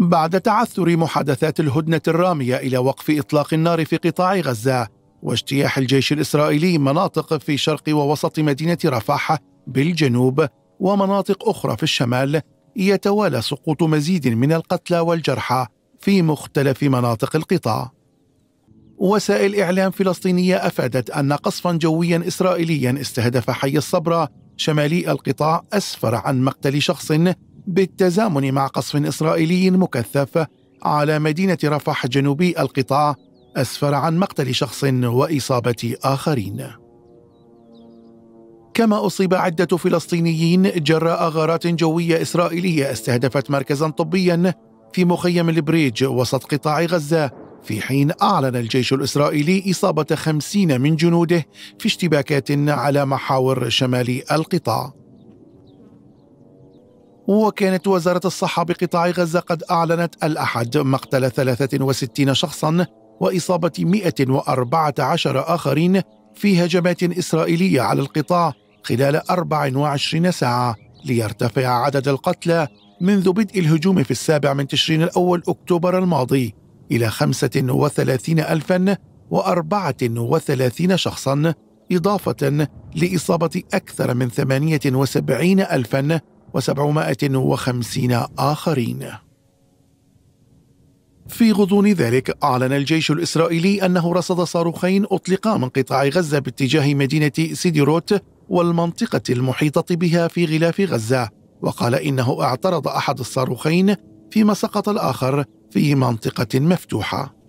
بعد تعثر محادثات الهدنة الرامية إلى وقف إطلاق النار في قطاع غزة واجتياح الجيش الإسرائيلي مناطق في شرق ووسط مدينة رفح بالجنوب ومناطق أخرى في الشمال يتوالى سقوط مزيد من القتلى والجرحى في مختلف مناطق القطاع وسائل إعلام فلسطينية أفادت أن قصفا جويا إسرائيليا استهدف حي الصبرة شمالي القطاع أسفر عن مقتل شخص بالتزامن مع قصف إسرائيلي مكثف على مدينة رفح جنوبي القطاع أسفر عن مقتل شخص وإصابة آخرين كما أصيب عدة فلسطينيين جراء غارات جوية إسرائيلية استهدفت مركزا طبيا في مخيم البريج وسط قطاع غزة في حين أعلن الجيش الإسرائيلي إصابة خمسين من جنوده في اشتباكات على محاور شمال القطاع وكانت وزارة الصحة بقطاع غزة قد أعلنت الأحد مقتل 63 شخصا وإصابة 114 آخرين في هجمات إسرائيلية على القطاع خلال 24 ساعة ليرتفع عدد القتلى منذ بدء الهجوم في السابع من تشرين الأول أكتوبر الماضي إلى 35034 شخصا إضافة لإصابة أكثر من 78 ألفا وسبعمائة وخمسين آخرين في غضون ذلك أعلن الجيش الإسرائيلي أنه رصد صاروخين أطلقا من قطاع غزة باتجاه مدينة سيديروت والمنطقة المحيطة بها في غلاف غزة وقال إنه اعترض أحد الصاروخين فيما سقط الآخر في منطقة مفتوحة